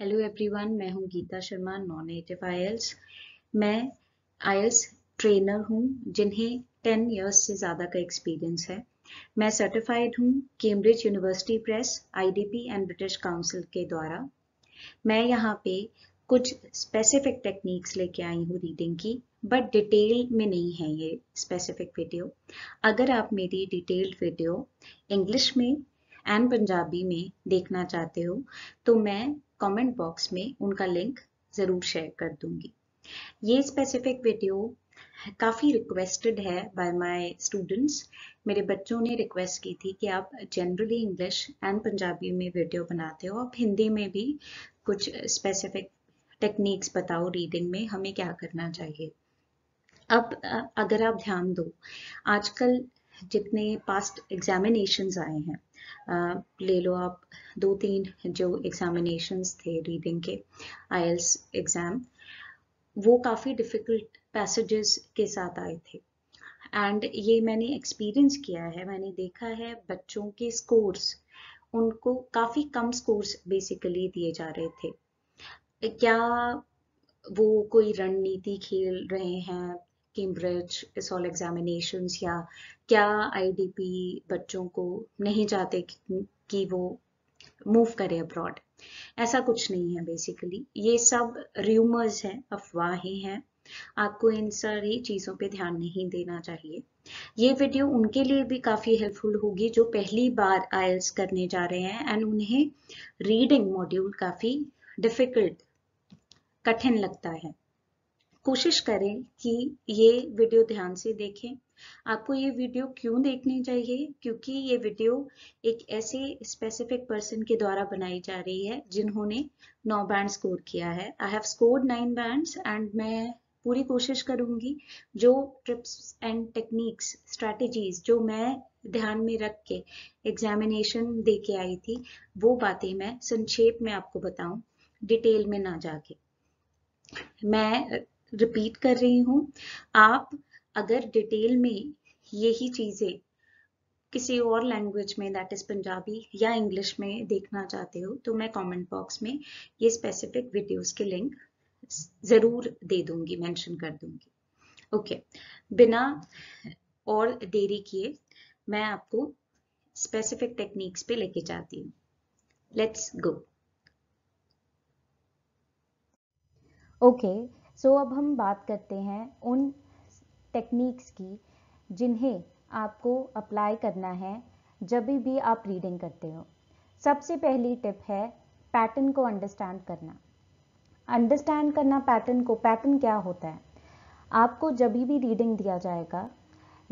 Hello everyone मैं हूं Geeta Sharma non native IELTS मैं आयल्स ट्रेनर हूं जिन्हें 10 इयर्स से ज़्यादा का एक्सपीरियंस है मैं सर्टिफाइड हूं Cambridge University Press IDP and British Council के द्वारा मैं यहाँ पे कुछ स्पेसिफिक टेक्निक्स लेके आई हूँ रीडिंग की बट डिटेल में नहीं है ये स्पेसिफिक वीडियो अगर आप मेरी डिटेल्ड वीडियो इंग्लिश में एंड पंजाबी में देखना चाहते हो तो मैं कमेंट बॉक्स में उनका लिंक ज़रूर शेयर कर दूंगी ये स्पेसिफिक वीडियो काफ़ी रिक्वेस्टेड है बाय माय स्टूडेंट्स मेरे बच्चों ने रिक्वेस्ट की थी कि आप जनरली इंग्लिश एंड पंजाबी में वीडियो बनाते हो आप हिंदी में भी कुछ स्पेसिफिक टेक्निक्स बताओ रीडिंग में हमें क्या करना चाहिए अब अगर आप ध्यान दो आजकल जितने पास्ट एग्जामिनेशन आए हैं ले लो आप दो तीन जो एग्जामिनेशंस थे रीडिंग के आयल्स एग्ज़ाम e वो काफ़ी डिफ़िकल्ट पैसेजेस के साथ आए थे एंड ये मैंने एक्सपीरियंस किया है मैंने देखा है बच्चों के स्कोर्स उनको काफ़ी कम स्कोर्स बेसिकली दिए जा रहे थे क्या वो कोई रणनीति खेल रहे हैं कैम्ब्रिज इस ऑल एग्जामिनेशंस या क्या आईडीपी बच्चों को नहीं चाहते कि वो मूव करे अब्रॉड ऐसा कुछ नहीं है बेसिकली ये सब र्यूमर्स हैं अफवाहें हैं आपको इन सारी चीज़ों पे ध्यान नहीं देना चाहिए ये वीडियो उनके लिए भी काफ़ी हेल्पफुल होगी जो पहली बार आयल्स करने जा रहे हैं एंड उन्हें रीडिंग मॉड्यूल काफ़ी डिफिकल्ट कठिन लगता है कोशिश करें कि ये वीडियो ध्यान से देखें आपको ये वीडियो क्यों देखनी चाहिए क्योंकि ये वीडियो एक ऐसे स्पेसिफिक पर्सन के द्वारा बनाई जा रही है जिन्होंने नौ बैंड स्कोर किया है I have score nine bands and मैं पूरी कोशिश करूंगी जो ट्रिप्स एंड टेक्निक्स स्ट्रैटेजीज जो मैं ध्यान में रख के एग्जामिनेशन दे के आई थी वो बातें मैं संक्षेप में आपको बताऊं डिटेल में ना जाके मैं रिपीट कर रही हूँ आप अगर डिटेल में यही चीज़ें किसी और लैंग्वेज में दैट इज़ पंजाबी या इंग्लिश में देखना चाहते हो तो मैं कमेंट बॉक्स में ये स्पेसिफिक वीडियोस के लिंक ज़रूर दे दूंगी मेंशन कर दूंगी ओके okay. बिना और देरी किए मैं आपको स्पेसिफिक टेक्निक्स पे लेके जाती हूँ let's go okay so so, अब हम बात करते हैं उन टेक्निक्स की जिन्हें आपको अप्लाई करना है जब भी आप रीडिंग करते हो सबसे पहली टिप है पैटर्न को अंडरस्टैंड करना अंडरस्टैंड करना पैटर्न को पैटर्न क्या होता है आपको जब भी रीडिंग दिया जाएगा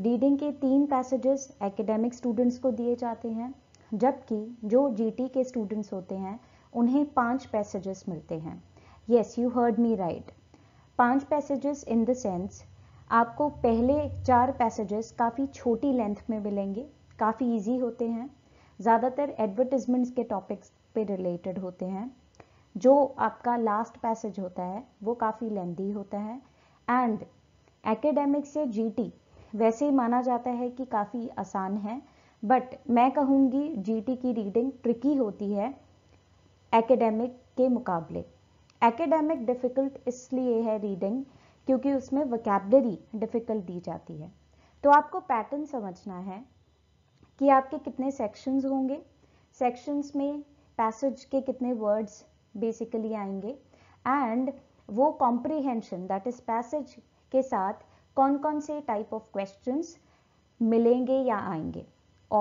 रीडिंग के तीन पैसेजेस एकेडमिक स्टूडेंट्स को दिए जाते हैं जबकि जो जीटी के स्टूडेंट्स होते हैं उन्हें पांच पैसेजेस मिलते हैं yes you heard me right पांच पैसेजेस इन द सेंस आपको पहले चार पैसेजेस काफ़ी छोटी लेंथ में मिलेंगे काफ़ी इजी होते हैं ज़्यादातर एडवर्टिजमेंट्स के टॉपिक्स पे रिलेटेड होते हैं जो आपका लास्ट पैसेज होता है वो काफ़ी लेंदी होता है एंड एकेडमिक्स या जीटी वैसे ही माना जाता है कि काफ़ी आसान है बट मैं कहूँगी जीटी की रीडिंग ट्रिकी होती है एकेडमिक के मुकाबले एकेडमिक डिफ़िकल्ट इसलिए है रीडिंग क्योंकि उसमें वकेबलरी डिफ़िकल्ट दी जाती है तो आपको पैटर्न समझना है कि आपके कितने सेक्शंस होंगे सेक्शंस में पैसेज के कितने वर्ड्स बेसिकली आएंगे एंड वो कॉम्प्रीहेंशन दैट इज पैसेज के साथ कौन कौन से टाइप ऑफ क्वेश्चंस मिलेंगे या आएंगे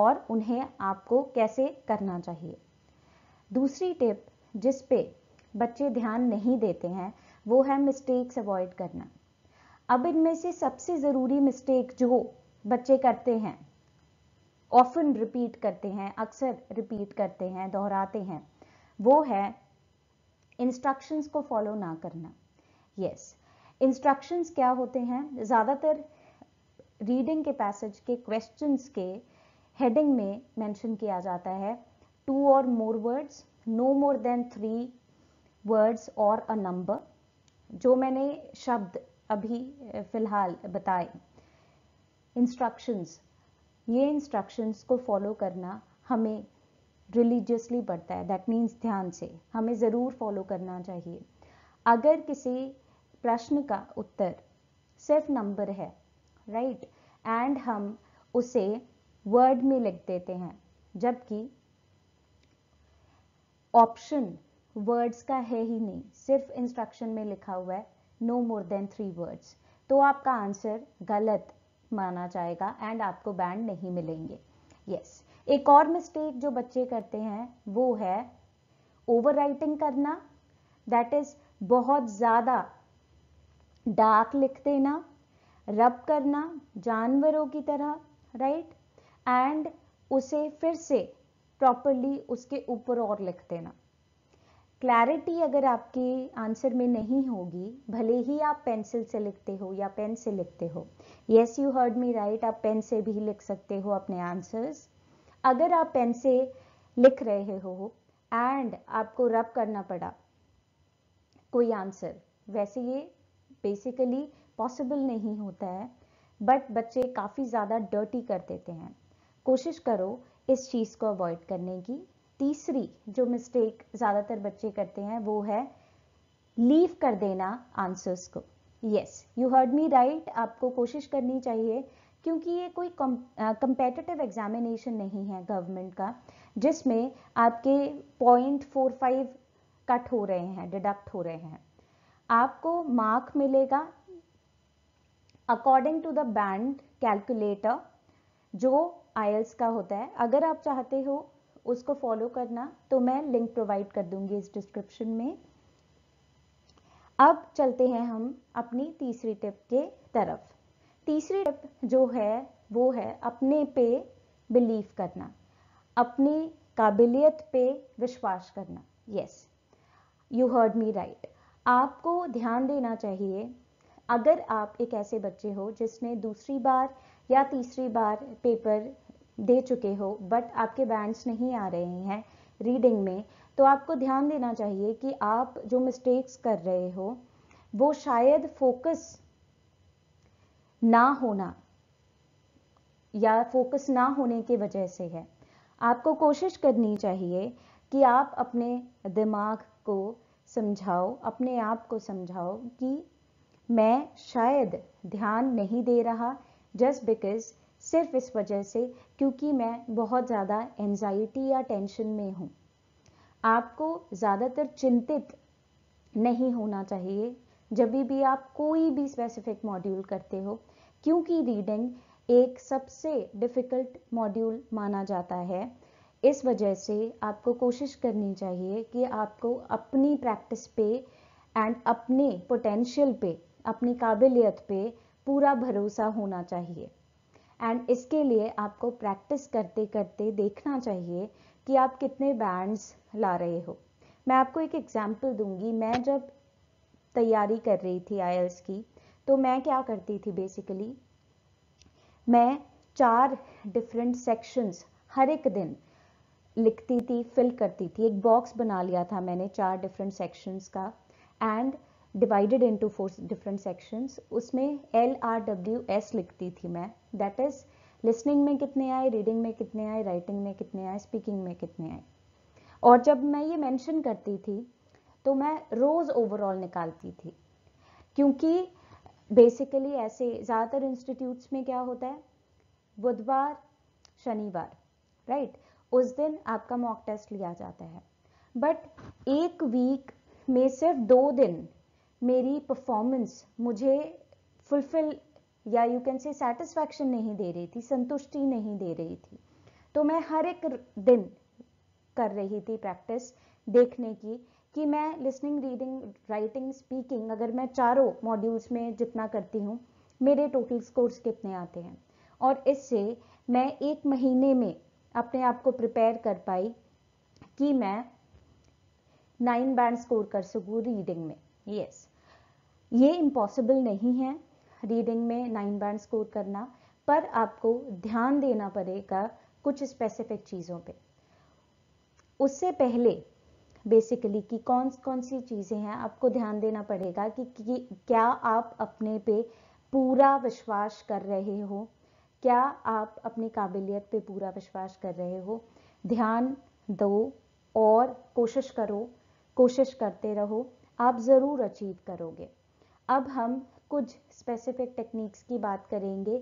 और उन्हें आपको कैसे करना चाहिए दूसरी टिप जिस पे बच्चे ध्यान नहीं देते हैं वो है मिस्टेक्स अवॉइड करना अब इनमें से सबसे ज़रूरी मिस्टेक जो बच्चे करते हैं ऑफन रिपीट करते हैं अक्सर रिपीट करते हैं दोहराते हैं वो है इंस्ट्रक्शंस को फॉलो ना करना यस yes. इंस्ट्रक्शंस क्या होते हैं ज़्यादातर रीडिंग के पैसेज के क्वेश्चंस के हेडिंग में मेंशन किया जाता है टू और more words no more than three words और अ नंबर जो मैंने शब्द अभी फ़िलहाल बताए इंस्ट्रक्शंस ये इंस्ट्रक्शंस को फॉलो करना हमें रिलीजियसली पड़ता है दैट मीन्स ध्यान से हमें ज़रूर फॉलो करना चाहिए अगर किसी प्रश्न का उत्तर सिर्फ नंबर है राइट right? एंड हम उसे वर्ड में लिख देते हैं जबकि ऑप्शन वर्ड्स का है ही नहीं सिर्फ इंस्ट्रक्शन में लिखा हुआ है no more than three words तो आपका आंसर गलत माना जाएगा एंड आपको बैंड नहीं मिलेंगे यस yes. एक और मिस्टेक जो बच्चे करते हैं वो है ओवर करना दैट इज बहुत ज़्यादा डार्क लिख देना रब करना जानवरों की तरह राइट right? एंड उसे फिर से प्रॉपरली उसके ऊपर और लिख देना क्लैरिटी अगर आपके आंसर में नहीं होगी भले ही आप पेंसिल से लिखते हो या पेन से लिखते हो yes you heard me right आप पेन से भी लिख सकते हो अपने आंसर्स अगर आप पेन से लिख रहे हो एंड आपको रब करना पड़ा कोई आंसर वैसे ये बेसिकली पॉसिबल नहीं होता है बट बच्चे काफ़ी ज़्यादा डर्टी कर देते हैं कोशिश करो इस चीज़ को अवॉइड करने की तीसरी जो मिस्टेक ज़्यादातर बच्चे करते हैं वो है लीव कर देना आंसर्स को yes you heard me right आपको कोशिश करनी चाहिए क्योंकि ये कोई कंपेटिटिव एग्जामिनेशन नहीं है गवर्नमेंट का जिसमें आपके पॉइंट फोर फाइव कट हो रहे हैं डिडक्ट हो रहे हैं आपको मार्क मिलेगा according to the band calculator जो आयल्स का होता है अगर आप चाहते हो उसको फॉलो करना तो मैं लिंक प्रोवाइड कर दूंगी इस डिस्क्रिप्शन में अब चलते हैं हम अपनी तीसरी टिप के तरफ तीसरी टिप जो है वो है अपने पे बिलीव करना अपनी काबिलियत पे विश्वास करना yes you heard me right आपको ध्यान देना चाहिए अगर आप एक ऐसे बच्चे हो जिसने दूसरी बार या तीसरी बार पेपर दे चुके हो बट आपके बैंड्स नहीं आ रहे हैं रीडिंग में तो आपको ध्यान देना चाहिए कि आप जो मिस्टेक्स कर रहे हो वो शायद फोकस ना होना या फोकस ना होने की वजह से है आपको कोशिश करनी चाहिए कि आप अपने दिमाग को समझाओ अपने आप को समझाओ कि मैं शायद ध्यान नहीं दे रहा जस्ट बिकॉज सिर्फ इस वजह से क्योंकि मैं बहुत ज़्यादा एनजाइटी या टेंशन में हूँ आपको ज़्यादातर चिंतित नहीं होना चाहिए जब भी आप कोई भी स्पेसिफिक मॉड्यूल करते हो क्योंकि रीडिंग एक सबसे डिफ़िकल्ट मॉड्यूल माना जाता है इस वजह से आपको कोशिश करनी चाहिए कि आपको अपनी प्रैक्टिस पे एंड अपने पोटेंशियल पे अपनी काबिलियत पे पूरा भरोसा होना चाहिए एंड इसके लिए आपको प्रैक्टिस करते करते देखना चाहिए कि आप कितने बैंड्स ला रहे हो मैं आपको एक एग्जाम्पल दूंगी मैं जब तैयारी कर रही थी आई की तो मैं क्या करती थी बेसिकली मैं चार डिफरेंट सेक्शंस हर एक दिन लिखती थी फिल करती थी एक बॉक्स बना लिया था मैंने चार डिफरेंट सेक्शंस का and divided into four different sections उसमें एल आर डब्ल्यू एस लिखती थी मैं दैट इज़ लिसनिंग में कितने आए रीडिंग में कितने आए राइटिंग में कितने आए स्पीकिंग में कितने आए और जब मैं ये मैंशन करती थी तो मैं रोज़ ओवरऑल निकालती थी क्योंकि बेसिकली ऐसे ज़्यादातर इंस्टीट्यूट्स में क्या होता है बुधवार शनिवार राइट right? उस दिन आपका मॉक टेस्ट लिया जाता है बट एक वीक में सिर्फ दो दिन मेरी परफॉर्मेंस मुझे फुलफिल या यू कैन से सेटिस्फैक्शन नहीं दे रही थी संतुष्टि नहीं दे रही थी तो मैं हर एक दिन कर रही थी प्रैक्टिस देखने की कि मैं लिसनिंग रीडिंग राइटिंग स्पीकिंग अगर मैं चारों मॉड्यूल्स में जितना करती हूँ मेरे टोटल स्कोर्स कितने आते हैं और इससे मैं एक महीने में अपने आप को प्रिपेयर कर पाई कि मैं नाइन बैंड स्कोर कर सकूँ रीडिंग में यस ये इम्पॉसिबल नहीं है रीडिंग में नाइन बैंड स्कोर करना पर आपको ध्यान देना पड़ेगा कुछ स्पेसिफिक चीज़ों पे उससे पहले बेसिकली कि कौन कौन सी चीज़ें हैं आपको ध्यान देना पड़ेगा कि, कि क्या आप अपने पे पूरा विश्वास कर रहे हो क्या आप अपनी काबिलियत पे पूरा विश्वास कर रहे हो ध्यान दो और कोशिश करो कोशिश करते रहो आप ज़रूर अचीव करोगे अब हम कुछ स्पेसिफिक टेक्निक्स की बात करेंगे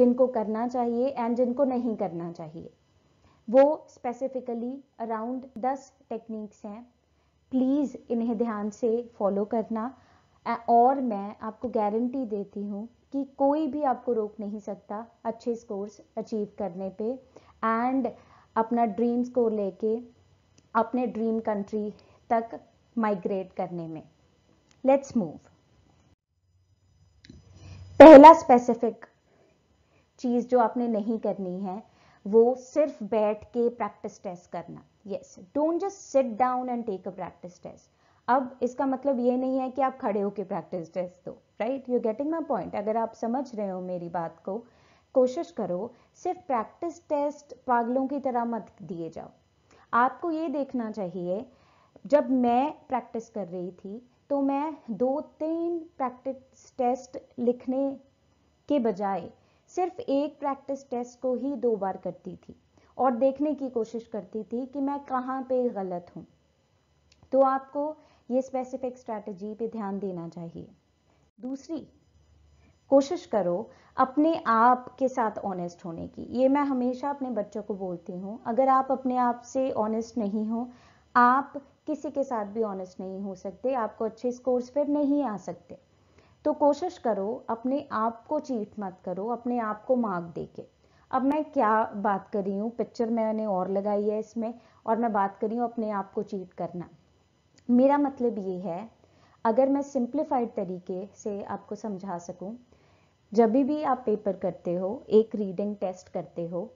जिनको करना चाहिए एंड जिनको नहीं करना चाहिए वो स्पेसिफिकली अराउंड दस टेक्निक्स हैं प्लीज़ इन्हें ध्यान से फॉलो करना और मैं आपको गारंटी देती हूँ कि कोई भी आपको रोक नहीं सकता अच्छे स्कोर्स अचीव करने पे एंड अपना ड्रीम स्कोर लेके अपने ड्रीम कंट्री तक माइग्रेट करने में लेट्स मूव पहला स्पेसिफिक चीज़ जो आपने नहीं करनी है वो सिर्फ बैठ के प्रैक्टिस टेस्ट करना yes don't just sit down and take a practice test अब इसका मतलब ये नहीं है कि आप खड़े होकर प्रैक्टिस टेस्ट दो right you getting my point अगर आप समझ रहे हो मेरी बात को कोशिश करो सिर्फ प्रैक्टिस टेस्ट पागलों की तरह मत दिए जाओ आपको ये देखना चाहिए जब मैं प्रैक्टिस कर रही थी तो मैं दो तीन प्रैक्टिस टेस्ट लिखने के बजाय सिर्फ एक प्रैक्टिस टेस्ट को ही दो बार करती थी और देखने की कोशिश करती थी कि मैं कहाँ पे गलत हूँ तो आपको ये स्पेसिफिक स्ट्रैटेजी पे ध्यान देना चाहिए दूसरी कोशिश करो अपने आप के साथ ऑनेस्ट होने की ये मैं हमेशा अपने बच्चों को बोलती हूँ अगर आप अपने आप से ऑनेस्ट नहीं हो आप किसी के साथ भी ऑनेस्ट नहीं हो सकते आपको अच्छे स्कोर्स पर नहीं आ सकते तो कोशिश करो अपने आप को चीट मत करो अपने आप को मार्क दे के अब मैं क्या बात कर रही हूँ पिक्चर मैंने और लगाई है इसमें और मैं बात कर रही हूँ अपने आप को चीट करना मेरा मतलब ये है अगर मैं सिंप्लीफाइड तरीके से आपको समझा सकूँ जब भी आप पेपर करते हो एक रीडिंग टेस्ट करते हो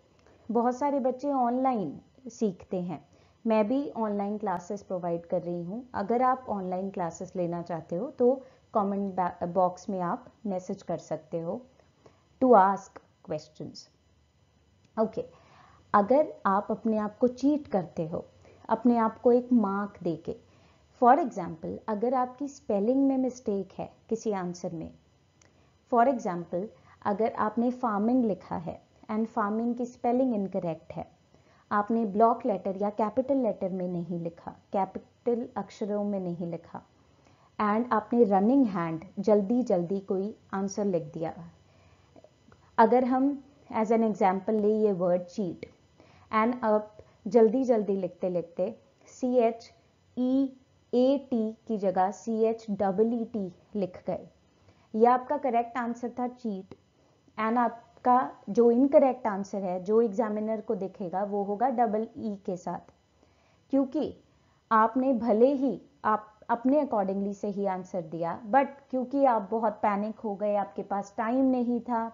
बहुत सारे बच्चे ऑनलाइन सीखते हैं मैं भी ऑनलाइन क्लासेस प्रोवाइड कर रही हूँ अगर आप ऑनलाइन क्लासेस लेना चाहते हो तो कमेंट बॉक्स में आप मैसेज कर सकते हो टू आस्क क्वेश्चंस ओके अगर आप अपने आप को चीट करते हो अपने आप को एक मार्क दे के फॉर एग्ज़ाम्पल अगर आपकी स्पेलिंग में मिस्टेक है किसी आंसर में फॉर एग्ज़ाम्पल अगर आपने फार्मिंग लिखा है एंड फार्मिंग की स्पेलिंग इनकरेक्ट है आपने ब्लॉक लेटर या कैपिटल लेटर में नहीं लिखा कैपिटल अक्षरों में नहीं लिखा एंड आपने रनिंग हैंड जल्दी जल्दी कोई आंसर लिख दिया अगर हम एज एन एग्जाम्पल ले ये वर्ड चीट एंड आप जल्दी जल्दी लिखते लिखते सी एच ई ए टी की जगह C H double E T लिख गए यह आपका करेक्ट आंसर था चीट एंड आप का जो इनकरेक्ट आंसर है जो एग्जामिनर को दिखेगा वो होगा डबल ई e के साथ क्योंकि आपने भले ही आप अपने अकॉर्डिंगली से ही आंसर दिया बट क्योंकि आप बहुत पैनिक हो गए आपके पास टाइम नहीं था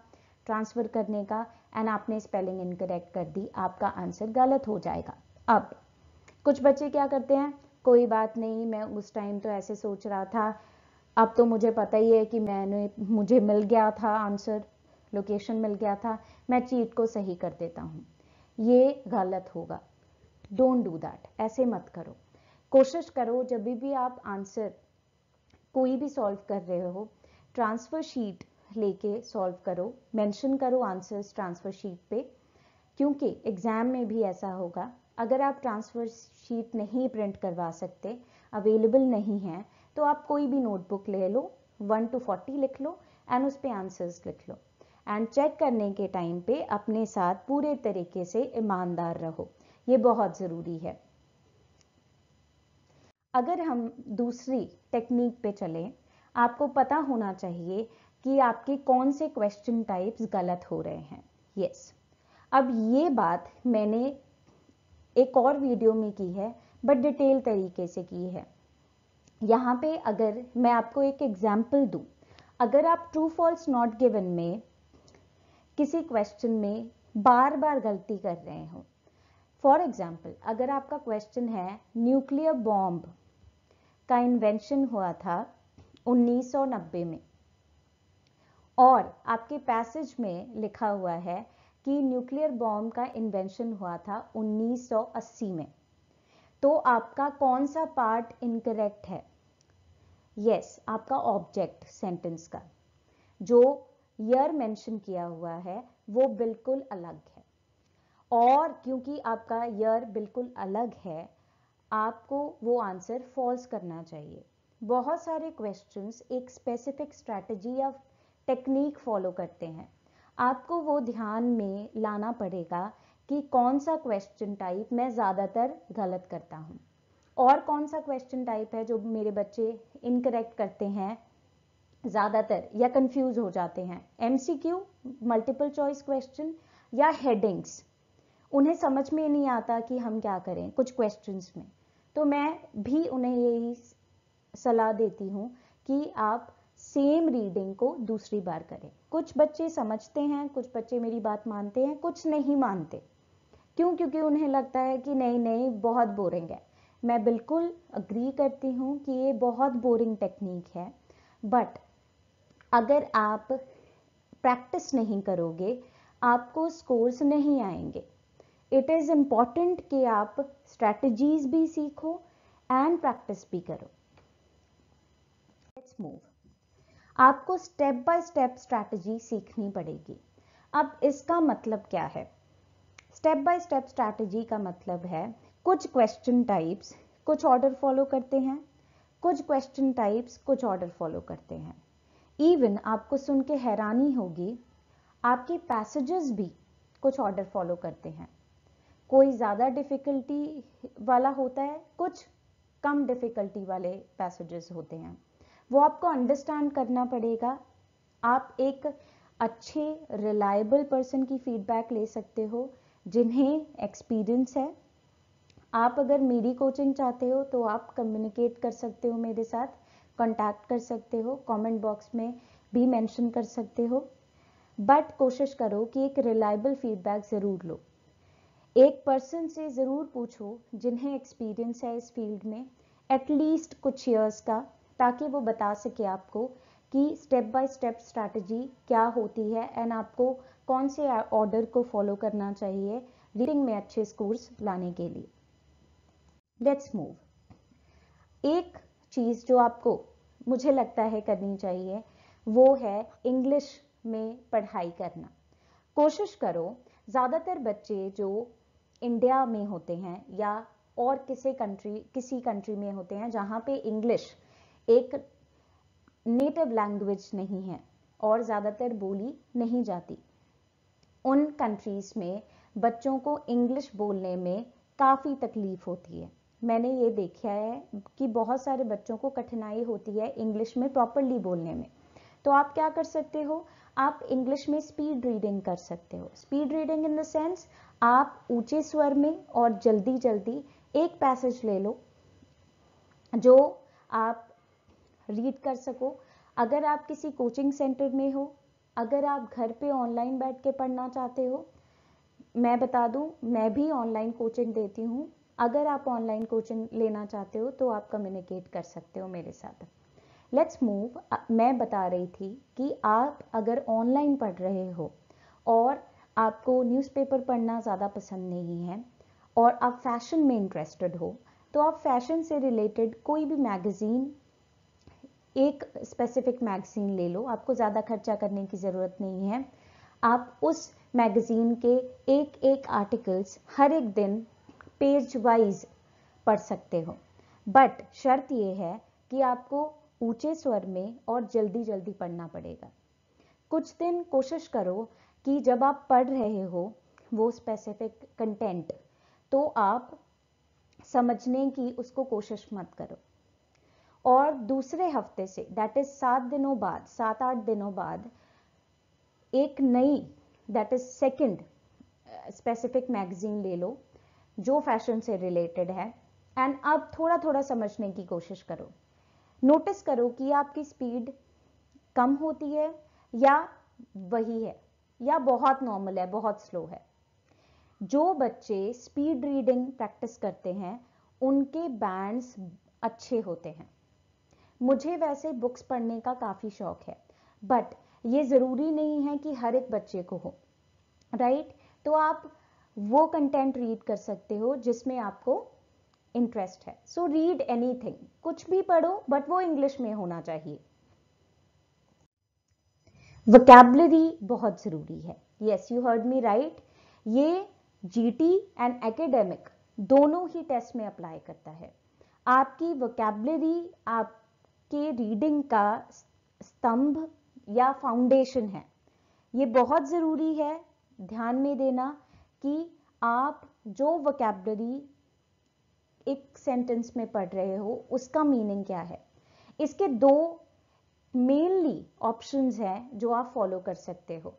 ट्रांसफ़र करने का एंड आपने स्पेलिंग इनकरेक्ट कर दी आपका आंसर गलत हो जाएगा अब कुछ बच्चे क्या करते हैं कोई बात नहीं मैं उस टाइम तो ऐसे सोच रहा था अब तो मुझे पता ही है कि मैंने मुझे मिल गया था आंसर लोकेशन मिल गया था मैं चीट को सही कर देता हूँ ये गलत होगा डोंट डू दैट ऐसे मत करो कोशिश करो जब भी आप आंसर कोई भी सॉल्व कर रहे हो ट्रांसफ़र शीट लेके सॉल्व करो मेंशन करो आंसर्स ट्रांसफ़र शीट पे क्योंकि एग्ज़ाम में भी ऐसा होगा अगर आप ट्रांसफ़र शीट नहीं प्रिंट करवा सकते अवेलेबल नहीं है तो आप कोई भी नोटबुक ले लो वन टू फोर्टी लिख लो एंड उस पर आंसर्स लिख लो एंड चेक करने के टाइम पे अपने साथ पूरे तरीके से ईमानदार रहो ये बहुत ज़रूरी है अगर हम दूसरी टेक्निक पे चलें आपको पता होना चाहिए कि आपके कौन से क्वेश्चन टाइप्स गलत हो रहे हैं यस yes. अब ये बात मैंने एक और वीडियो में की है बट डिटेल तरीके से की है यहाँ पे अगर मैं आपको एक एग्जाम्पल दूँ अगर आप ट्रू फॉल्स नॉट गिवन में किसी क्वेश्चन में बार बार गलती कर रहे हो फॉर एग्जाम्पल अगर आपका क्वेश्चन है न्यूक्लियर बॉम्ब का इन्वेंशन हुआ था 1990 में और आपके पैसेज में लिखा हुआ है कि न्यूक्लियर बॉम्ब का इन्वेंशन हुआ था 1980 में तो आपका कौन सा पार्ट इनकरेक्ट है यस yes, आपका ऑब्जेक्ट सेंटेंस का जो ईयर मेंशन किया हुआ है वो बिल्कुल अलग है और क्योंकि आपका ईयर बिल्कुल अलग है आपको वो आंसर फॉल्स करना चाहिए बहुत सारे क्वेश्चंस एक स्पेसिफिक स्ट्रैटेजी या टेक्निक फॉलो करते हैं आपको वो ध्यान में लाना पड़ेगा कि कौन सा क्वेश्चन टाइप मैं ज़्यादातर गलत करता हूँ और कौन सा क्वेश्चन टाइप है जो मेरे बच्चे इनकरेक्ट करते हैं ज़्यादातर या कंफ्यूज हो जाते हैं क्यू मल्टीपल चॉइस क्वेश्चन या हेडिंग्स उन्हें समझ में नहीं आता कि हम क्या करें कुछ क्वेश्चंस में तो मैं भी उन्हें यही सलाह देती हूँ कि आप सेम रीडिंग को दूसरी बार करें कुछ बच्चे समझते हैं कुछ बच्चे मेरी बात मानते हैं कुछ नहीं मानते क्यों क्योंकि उन्हें लगता है कि नहीं नहीं बहुत बोरिंग है मैं बिल्कुल अग्री करती हूँ कि ये बहुत बोरिंग टेक्निक है बट अगर आप प्रैक्टिस नहीं करोगे आपको स्कोर्स नहीं आएंगे इट इज़ इम्पॉर्टेंट कि आप स्ट्रैटेजीज भी सीखो एंड प्रैक्टिस भी करो लेट्स मूव आपको स्टेप बाय स्टेप स्ट्रैटेजी सीखनी पड़ेगी अब इसका मतलब क्या है स्टेप बाय स्टेप स्ट्रैटेजी का मतलब है कुछ क्वेश्चन टाइप्स कुछ ऑर्डर फॉलो करते हैं कुछ क्वेश्चन टाइप्स कुछ ऑर्डर फॉलो करते हैं इवन आपको सुन के हैरानी होगी आपके पैसेजेस भी कुछ ऑर्डर फॉलो करते हैं कोई ज़्यादा डिफ़िकल्टी वाला होता है कुछ कम डिफ़िकल्टी वाले पैसेजेस होते हैं वो आपको अंडरस्टैंड करना पड़ेगा आप एक अच्छे रिलायबल पर्सन की फीडबैक ले सकते हो जिन्हें एक्सपीरियंस है आप अगर मेरी कोचिंग चाहते हो तो आप कम्युनिकेट कर सकते हो मेरे साथ कॉन्टैक्ट कर सकते हो कॉमेंट बॉक्स में भी मैंशन कर सकते हो बट कोशिश करो कि एक रिलायबल फीडबैक ज़रूर लो एक पर्सन से ज़रूर पूछो जिन्हें एक्सपीरियंस है इस फील्ड में एटलीस्ट कुछ ईयर्स का ताकि वो बता सके आपको कि स्टेप बाय स्टेप स्ट्रैटेजी क्या होती है एंड आपको कौन से ऑर्डर को फॉलो करना चाहिए रीडिंग में अच्छे स्कोर्स लाने के लिए लेट्स मूव एक चीज़ जो आपको मुझे लगता है करनी चाहिए वो है इंग्लिश में पढ़ाई करना कोशिश करो ज़्यादातर बच्चे जो इंडिया में होते हैं या और किसी कंट्री किसी कंट्री में होते हैं जहाँ पे इंग्लिश एक नेटिव लैंग्वेज नहीं है और ज़्यादातर बोली नहीं जाती उन कंट्रीज़ में बच्चों को इंग्लिश बोलने में काफ़ी तकलीफ़ होती है मैंने ये देखा है कि बहुत सारे बच्चों को कठिनाई होती है इंग्लिश में प्रॉपरली बोलने में तो आप क्या कर सकते हो आप इंग्लिश में स्पीड रीडिंग कर सकते हो speed reading in the sense आप ऊंचे स्वर में और जल्दी जल्दी एक पैसेज ले लो जो आप रीड कर सको अगर आप किसी कोचिंग सेंटर में हो अगर आप घर पे ऑनलाइन बैठ के पढ़ना चाहते हो मैं बता दूं मैं भी ऑनलाइन कोचिंग देती हूँ अगर आप ऑनलाइन कोचिंग लेना चाहते हो तो आप कम्युनिकेट कर सकते हो मेरे साथ लेट्स मूव मैं बता रही थी कि आप अगर ऑनलाइन पढ़ रहे हो और आपको न्यूज़पेपर पढ़ना ज़्यादा पसंद नहीं है और आप फैशन में इंटरेस्टेड हो तो आप फैशन से रिलेटेड कोई भी मैगज़ीन एक स्पेसिफिक मैगज़ीन ले लो आपको ज़्यादा खर्चा करने की ज़रूरत नहीं है आप उस मैगज़ीन के एक एक आर्टिकल्स हर एक दिन पेज वाइज पढ़ सकते हो बट शर्त ये है कि आपको ऊंचे स्वर में और जल्दी जल्दी पढ़ना पड़ेगा कुछ दिन कोशिश करो कि जब आप पढ़ रहे हो वो स्पेसिफिक कंटेंट तो आप समझने की उसको कोशिश मत करो और दूसरे हफ्ते से दैट इज सात दिनों बाद सात आठ दिनों बाद एक नई that is second specific magazine ले लो जो फैशन से रिलेटेड है एंड आप थोड़ा थोड़ा समझने की कोशिश करो नोटिस करो कि आपकी स्पीड कम होती है या वही है या बहुत नॉर्मल है बहुत स्लो है जो बच्चे स्पीड रीडिंग प्रैक्टिस करते हैं उनके बैंड्स अच्छे होते हैं मुझे वैसे बुक्स पढ़ने का काफ़ी शौक है बट ये ज़रूरी नहीं है कि हर एक बच्चे को हो राइट right? तो आप वो कंटेंट रीड कर सकते हो जिसमें आपको इंटरेस्ट है सो रीड एनीथिंग कुछ भी पढ़ो बट वो इंग्लिश में होना चाहिए वकेबलरी बहुत ज़रूरी है yes you heard me right ये जीटी एंड एकेडेमिक दोनों ही टेस्ट में अप्लाई करता है आपकी वकेबलरी आपके रीडिंग का स्तंभ या फाउंडेशन है ये बहुत ज़रूरी है ध्यान में देना कि आप जो वोकेबलरी एक सेंटेंस में पढ़ रहे हो उसका मीनिंग क्या है इसके दो मेनली ऑप्शंस हैं जो आप फॉलो कर सकते हो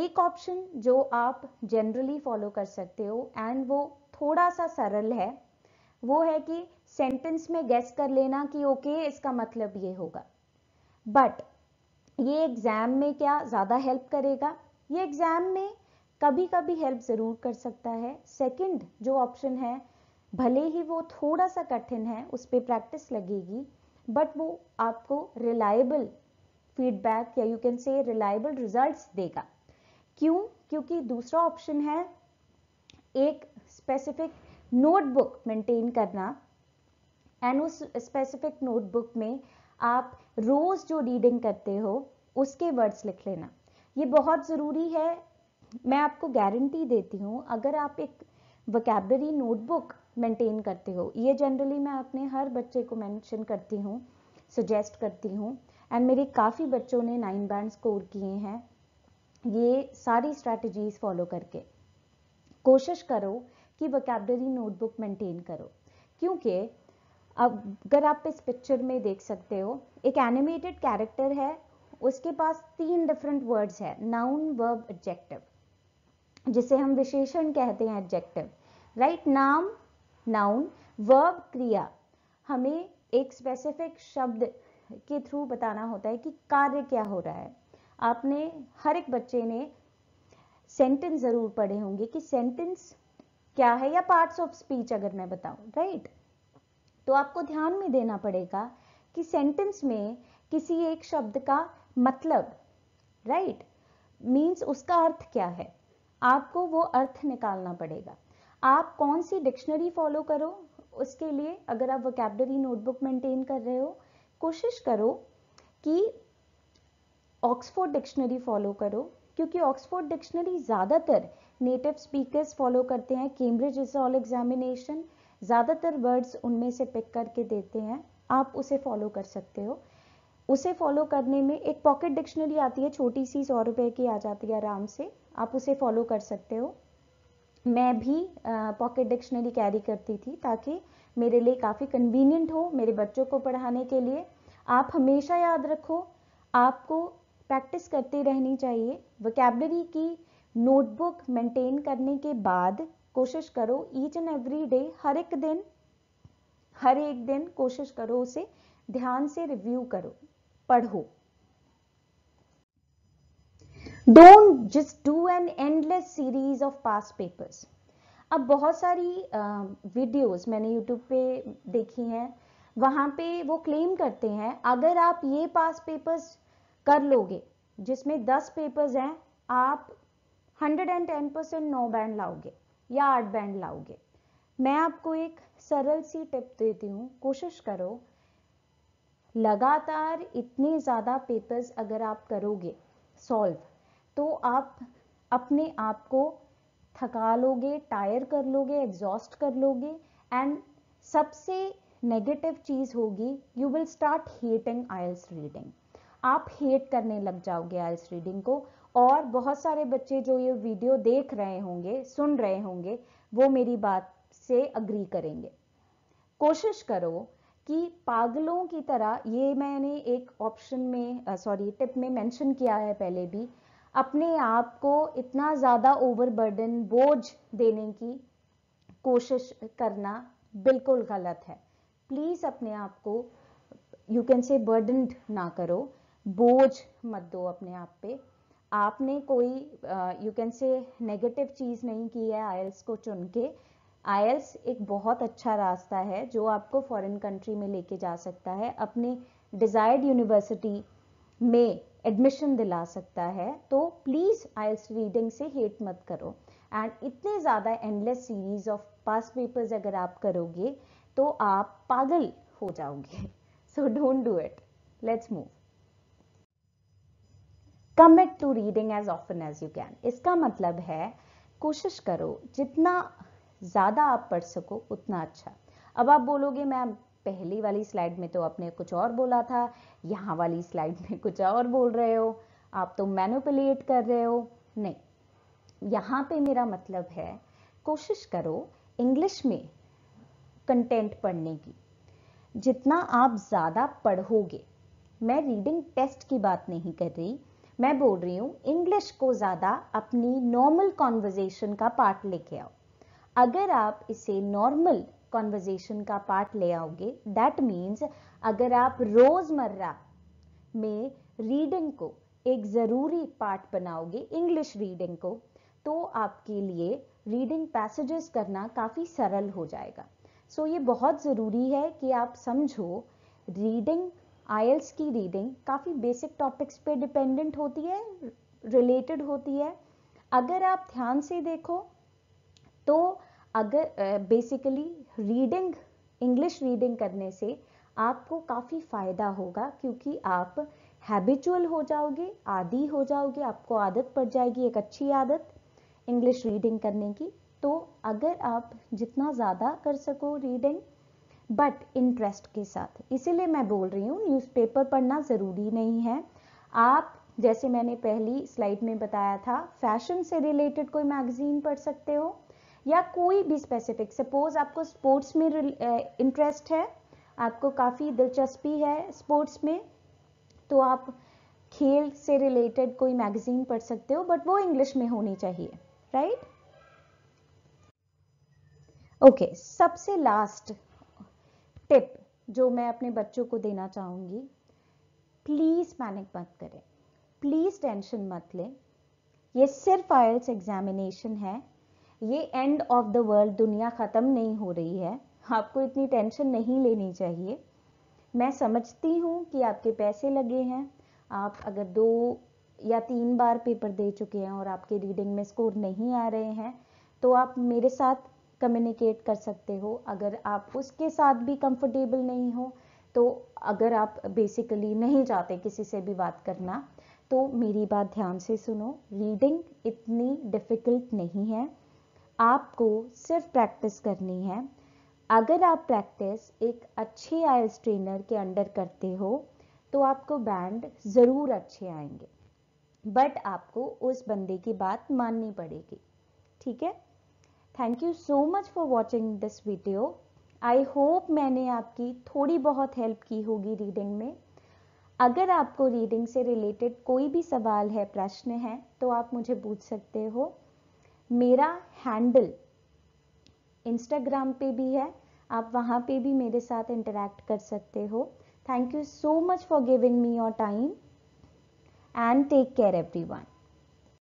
एक ऑप्शन जो आप जनरली फॉलो कर सकते हो एंड वो थोड़ा सा सरल है वो है कि सेंटेंस में गेस कर लेना कि ओके okay, इसका मतलब ये होगा बट ये एग्ज़ाम में क्या ज़्यादा हेल्प करेगा ये एग्ज़ाम में कभी कभी हेल्प ज़रूर कर सकता है सेकंड जो ऑप्शन है भले ही वो थोड़ा सा कठिन है उस पर प्रैक्टिस लगेगी बट वो आपको रिलायबल फीडबैक या you can say reliable results देगा क्यों क्योंकि दूसरा ऑप्शन है एक स्पेसिफिक नोटबुक मेंटेन करना एंड उस स्पेसिफिक नोटबुक में आप रोज़ जो रीडिंग करते हो उसके वर्ड्स लिख लेना ये बहुत ज़रूरी है मैं आपको गारंटी देती हूँ अगर आप एक वकेबरी नोटबुक मेंटेन करते हो ये जनरली मैं अपने हर बच्चे को मेंशन करती हूँ सजेस्ट करती हूँ एंड मेरे काफ़ी बच्चों ने नाइन बैंड स्कोर किए हैं ये सारी स्ट्रैटेजीज फॉलो करके कोशिश करो कि वकेबरी नोटबुक मेंटेन करो क्योंकि अब अगर आप इस पिक्चर में देख सकते हो एक एनिमेटेड कैरेक्टर है उसके पास तीन डिफरेंट वर्ड्स है नाउन वर्ब एडजेक्टिव जिसे हम विशेषण कहते हैं एडजेक्टिव राइट नाम नाउन वर्ब क्रिया हमें एक स्पेसिफिक शब्द के थ्रू बताना होता है कि कार्य क्या हो रहा है आपने हर एक बच्चे ने सेंटेंस ज़रूर पढ़े होंगे कि सेंटेंस क्या है या पार्ट्स ऑफ स्पीच अगर मैं बताऊं राइट तो आपको ध्यान में देना पड़ेगा कि सेंटेंस में किसी एक शब्द का मतलब राइट right? मीन्स उसका अर्थ क्या है आपको वो अर्थ निकालना पड़ेगा आप कौन सी डिक्शनरी फॉलो करो उसके लिए अगर आप वोकेबलरी नोटबुक मेंटेन कर रहे हो कोशिश करो कि ऑक्सफोर्ड डिक्शनरी फॉलो करो क्योंकि ऑक्सफोर्ड डिक्शनरी ज़्यादातर नेटिव स्पीकर्स फॉलो करते हैं कैम्ब्रिज इज ऑल एग्जामिनेशन ज़्यादातर वर्ड्स उनमें से पिक करके देते हैं आप उसे फॉलो कर सकते हो उसे फॉलो करने में एक पॉकेट डिक्शनरी आती है छोटी सी सौ रुपये की आ जाती है आराम से आप उसे फॉलो कर सकते हो मैं भी पॉकेट डिक्शनरी कैरी करती थी ताकि मेरे लिए काफ़ी कन्वीनियंट हो मेरे बच्चों को पढ़ाने के लिए आप हमेशा याद रखो आपको प्रैक्टिस करती रहनी चाहिए वोकेबलरी की नोटबुक मेंटेन करने के बाद कोशिश करो ईच एंड एवरी डे हर एक दिन हर एक दिन कोशिश करो उसे ध्यान से रिव्यू करो पढ़ो don't just do an endless series of past papers अब बहुत सारी वीडियोस uh, मैंने यूट्यूब पे देखी हैं वहाँ पे वो क्लेम करते हैं अगर आप ये पास पेपर्स कर लोगे जिसमें 10 पेपर्स हैं आप 110 परसेंट नौ बैंड लाओगे या आठ बैंड लाओगे मैं आपको एक सरल सी टिप देती हूँ कोशिश करो लगातार इतने ज़्यादा पेपर्स अगर आप करोगे सॉल्व तो आप अपने आप को थका लोगे टायर कर लोगे एग्जॉस्ट कर लोगे एंड सबसे नेगेटिव चीज़ होगी you will start hating IELTS reading आप हेट करने लग जाओगे आयल्स रीडिंग को और बहुत सारे बच्चे जो ये वीडियो देख रहे होंगे सुन रहे होंगे वो मेरी बात से अग्री करेंगे कोशिश करो कि पागलों की तरह ये मैंने एक ऑप्शन में सॉरी टिप में मेंशन किया है पहले भी अपने आप को इतना ज़्यादा ओवरबर्डन बोझ देने की कोशिश करना बिल्कुल गलत है प्लीज़ अपने आप को यू कैन से बर्डनड ना करो बोझ मत दो अपने आप पे आपने कोई यू कैन से नेगेटिव चीज़ नहीं की है आयल्स को चुन के आयल्स एक बहुत अच्छा रास्ता है जो आपको फॉरेन कंट्री में लेके जा सकता है अपने डिज़ायर्ड यूनिवर्सिटी में एडमिशन दिला सकता है तो प्लीज़ आइल्स रीडिंग से हेट मत करो एंड इतने ज़्यादा endless series of past papers अगर आप करोगे तो आप पागल हो जाओगे so don't do it let's move commit to reading as often as you can इसका मतलब है कोशिश करो जितना ज़्यादा आप पढ़ सको उतना अच्छा अब आप बोलोगे मैम पहली वाली स्लाइड में तो आपने कुछ और बोला था यहाँ वाली स्लाइड में कुछ और बोल रहे हो आप तो मैनुपलेट कर रहे हो नहीं यहाँ पे मेरा मतलब है कोशिश करो इंग्लिश में कंटेंट पढ़ने की जितना आप ज़्यादा पढ़ोगे मैं रीडिंग टेस्ट की बात नहीं कर रही मैं बोल रही हूँ इंग्लिश को ज़्यादा अपनी नॉर्मल कॉन्वर्जेशन का पार्ट लेके आओ अगर आप इसे नॉर्मल कॉन्वर्जेशन का पार्ट ले आओगे दैट मीन्स अगर आप रोज़मर्रा में रीडिंग को एक ज़रूरी पार्ट बनाओगे इंग्लिश रीडिंग को तो आपके लिए रीडिंग पैसेजेस करना काफ़ी सरल हो जाएगा सो so, ये बहुत ज़रूरी है कि आप समझो रीडिंग आयल्स की रीडिंग काफ़ी बेसिक टॉपिक्स पे डिपेंडेंट होती है रिलेटेड होती है अगर आप ध्यान से देखो तो अगर बेसिकली रीडिंग इंग्लिश रीडिंग करने से आपको काफ़ी फ़ायदा होगा क्योंकि आप हैबिचुअल हो जाओगे आदि हो जाओगे आपको आदत पड़ जाएगी एक अच्छी आदत इंग्लिश रीडिंग करने की तो अगर आप जितना ज़्यादा कर सको रीडिंग बट इंटरेस्ट के साथ इसीलिए मैं बोल रही हूँ न्यूज़पेपर पढ़ना ज़रूरी नहीं है आप जैसे मैंने पहली स्लाइड में बताया था फैशन से रिलेटेड कोई मैगज़ीन पढ़ सकते हो या कोई भी स्पेसिफिक सपोज आपको स्पोर्ट्स में इंटरेस्ट है आपको काफ़ी दिलचस्पी है स्पोर्ट्स में तो आप खेल से रिलेटेड कोई मैगजीन पढ़ सकते हो बट वो इंग्लिश में होनी चाहिए राइट ओके okay, सबसे लास्ट टिप जो मैं अपने बच्चों को देना चाहूंगी प्लीज़ पैनिक मत करें प्लीज़ टेंशन मत लें ये सिर्फ आयल्स एग्जामिनेशन है ये एंड ऑफ द वर्ल्ड दुनिया ख़त्म नहीं हो रही है आपको इतनी टेंशन नहीं लेनी चाहिए मैं समझती हूँ कि आपके पैसे लगे हैं आप अगर दो या तीन बार पेपर दे चुके हैं और आपके रीडिंग में स्कोर नहीं आ रहे हैं तो आप मेरे साथ कम्युनिकेट कर सकते हो अगर आप उसके साथ भी कंफर्टेबल नहीं हो तो अगर आप बेसिकली नहीं चाहते किसी से भी बात करना तो मेरी बात ध्यान से सुनो रीडिंग इतनी डिफ़िकल्ट नहीं है आपको सिर्फ प्रैक्टिस करनी है अगर आप प्रैक्टिस एक अच्छे आयल्स ट्रेनर के अंडर करते हो तो आपको बैंड ज़रूर अच्छे आएंगे बट आपको उस बंदे की बात माननी पड़ेगी ठीक है thank you so much for watching this video I hope मैंने आपकी थोड़ी बहुत हेल्प की होगी रीडिंग में अगर आपको रीडिंग से रिलेटेड कोई भी सवाल है प्रश्न है तो आप मुझे पूछ सकते हो मेरा हैंडल इंस्टाग्राम पे भी है आप वहाँ पे भी मेरे साथ इंटरेक्ट कर सकते हो thank you so much for giving me your time and take care everyone